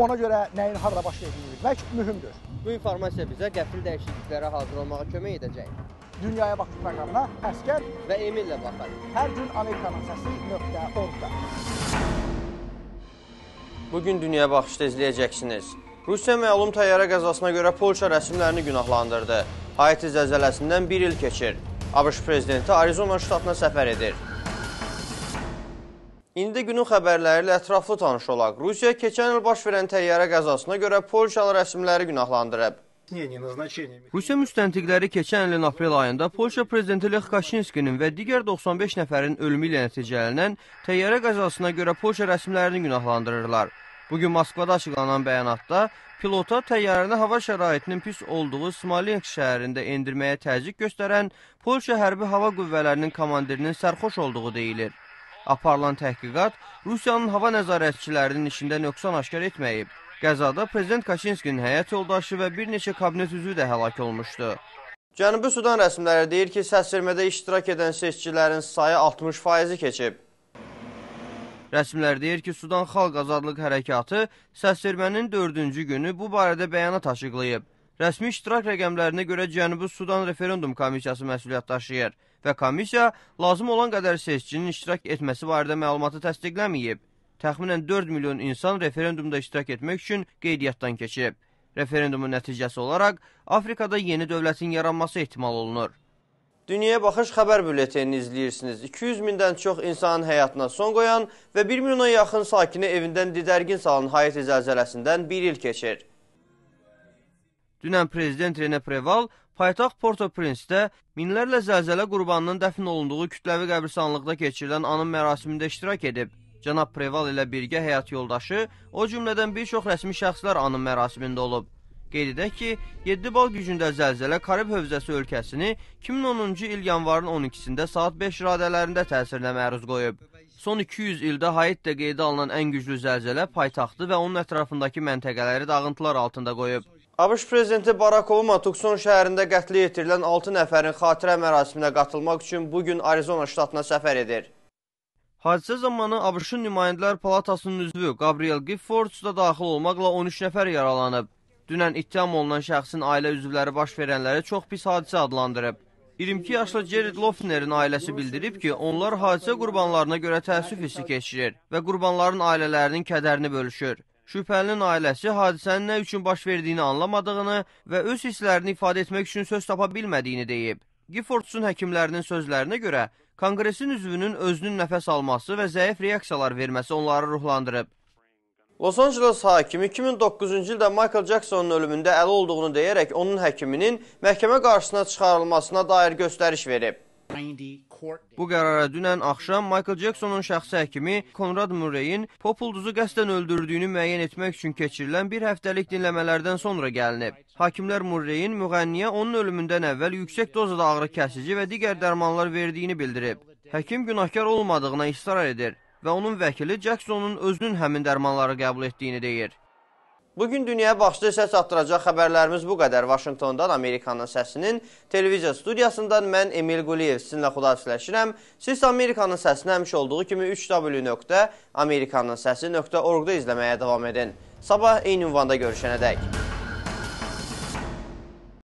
Ona görə nəyin harda baş verdiyini bilmək mühümdür. Bu informasiya bizə qəfil dəyişikliklərə hazır olmağa kömək edəcək. Dünyaya baxış proqramına Əskər və Emillə baxarıq. Hər gün Amerikanın səsi nöqtə orada. Bugün Dünyaya Baxışda izləyəcəksiniz. Rusiya məlum təyyarə qəzasına görə Polşa rəsmlərini günahlandırdı. Haiti zəlzələsindən bir il keçir. ABŞ prezidenti Arizona ştatına səfər edir. İndi günün xəbərləri ilə ətraflı tanış olaq. Rusiya keçən il baş verən təyyarə qəzasına görə Polşalı rəsmləri günahlandırıb. Rusiya müstəntiqləri keçən ilin aprel ayında Polşa prezidenti Lex Kaşinskinin və digər 95 nəfərin ölümü ilə nəticələnən təyyarə qəzasına görə Polşa rəsmlərini günahlandırırlar. Bugün Moskvada açıqlanan bəyanatda pilota təyyarəni hava şəraitinin pis olduğu Smolensk şəhərində endirməyə təzyiq göstərən Polşa Hərbi Hava Qüvvələrinin komandirinin sərxoş olduğu deyilir. Aparılan təhqiqat Rusiyanın hava nəzarətçilərinin işində nöqsan aşkar etməyib. Qəzada Prezident Kaşinskinin həyat yoldaşı və bir neçə kabinet üzvü də həlak olmuşdu. Cənubi Sudan rəsmiləri deyir ki, səsvermədə iştirak edən seçkilərin sayı 60%-i keçib. Rəsmlər deyir ki, Sudan Xalq Azadlıq Hərəkatı səsvermənin dördüncü günü bu barədə bəyanat açıqlayıb. Rəsmi iştirak rəqəmlərinə görə Cənubi Sudan Referendum Komissiyası məsuliyyət daşıyır və komissiya lazım olan qədər seçkinin iştirak etməsi barədə məlumatı təsdiqləməyib. Təxminən 4 milyon insan referendumda iştirak etmək üçün qeydiyyatdan keçib. Referendumun nəticəsi olaraq Afrikada yeni dövlətin yaranması ehtimal olunur. Dünyaya Baxış xəbər bülletenini izləyirsiniz. 200 mindən çox insanın həyatına son qoyan və 1 milyona yaxın sakini evindən didərgin salan Haiti zəlzələsindən bir il keçir. Dünən prezident Rene Preval paytaxt Porto-Prinsdə minlərlə zəlzələ qurbanının dəfn olunduğu kütləvi qəbristanlıqda keçirilən anın mərasimində iştirak edib. Cənab Preval ilə birgə həyat yoldaşı, o cümlədən bir çox rəsmi şəxslər anın mərasimində olub. Qeyd edək ki, 7 bal gücündə zəlzələ Karib hövzəsi ölkəsini 2010-cu il yanvarın 12-sində saat 5 radələrində təsirinə məruz qoyub. Son 200 ildə Haitdə qeydə alınan ən güclü zəlzələ paytaxtı və onun ətrafındakı məntəqələri dağıntılar altında qoyub. ABŞ Prezidenti Barak Obama Tukson şəhərində qətli yetirilən 6 nəfərin xatirə mərasiminə qatılmaq üçün bugün Arizona ştatına səfər edir. Hadisə zamanı ABŞ-ın nümayəndələr palatasının üzvü Gabriel Giffords da daxil olmaqla 13 nəfər yaralanıb. Dünən ittiham olunan şəxsin ailə üzvləri baş verənləri çox pis hadisə adlandırıb. 22 yaşlı Jared Lofnerin ailəsi bildirib ki, onlar hadisə qurbanlarına görə təəssüf hissi keçirir və qurbanların ailələrinin kədərini bölüşür. Şübhəlinin ailəsi hadisənin nə üçün baş verdiyini anlamadığını və öz hisslərini ifadə etmək üçün söz tapa bilmədiyini deyib. Giffordsun həkimlərinin sözlərinə görə, konqresin üzvünün özünün nəfəs alması və zəif reaksiyalar verməsi onları ruhlandırıb. Los Angeles hakimi 2009-cu ildə Michael Jacksonun ölümündə əli olduğunu deyərək onun həkiminin məhkəmə qarşısına çıxarılmasına dair göstəriş verib. 90. Bu qərara dünən axşam Michael Jacksonun şəxsi həkimi Konrad Murray'in pop ulduzu qəsdən öldürdüyünü müəyyən etmək üçün keçirilən bir həftəlik dinləmələrdən sonra gəlinib. Hakimlər Murray'in müğənniyə onun ölümündən əvvəl yüksək dozada ağrı kəsici və digər dərmanlar verdiyini bildirib. Həkim günahkar olmadığına israr edir və onun vəkili Jacksonun özünün həmin dərmanları qəbul etdiyini deyir. Bugün dünyaya baxışlı səs atdıracaq xəbərlərimiz bu qədər. Vaşingtondan Amerikanın səsinin televiziya studiyasından mən Emil Quliyev sizinlə xudafisləşirəm. Siz Amerikanın səsini həmişə olduğu kimi 3w.amerikanansəsi.org-da izləməyə davam edin. Sabah eyni ünvanda görüşənə dək.